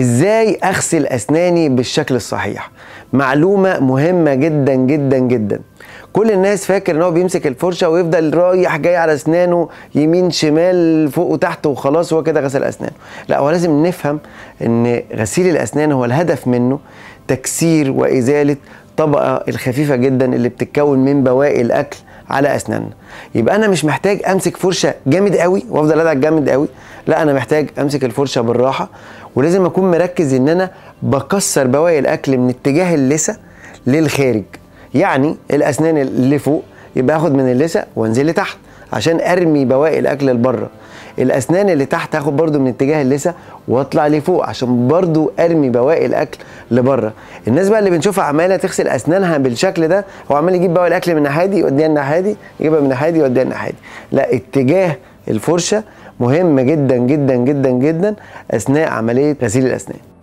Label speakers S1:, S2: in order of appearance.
S1: ازاي اغسل اسناني بالشكل الصحيح معلومه مهمه جدا جدا جدا كل الناس فاكر ان هو بيمسك الفرشه ويفضل رايح جاي على اسنانه يمين شمال فوق وتحت وخلاص هو كده غسل اسنانه لا هو لازم نفهم ان غسيل الاسنان هو الهدف منه تكسير وازاله الطبقه الخفيفه جدا اللي بتتكون من بواقي الاكل على اسناننا يبقى انا مش محتاج امسك فرشه جامد قوي وافضل ادعك جامد قوي لا انا محتاج امسك الفرشه بالراحه ولازم اكون مركز ان انا بكسر بواقي الاكل من اتجاه اللثه للخارج يعني الاسنان اللي فوق يبقى اخد من اللثه وانزل لتحت عشان ارمي بواقي الاكل لبره الاسنان اللي تحت هاخد برضو من اتجاه اللثه واطلع لفوق عشان برضو ارمي بواقي الاكل لبره الناس بقى اللي بنشوفها عماله تغسل اسنانها بالشكل ده هو عمال يجيب بواقي الاكل من الناحيه دي يوديها الناحيه دي يجيبها من الناحيه دي يوديها الناحيه دي لا اتجاه الفرشه مهمه جدا جدا جدا جدا اثناء عمليه غسيل الاسنان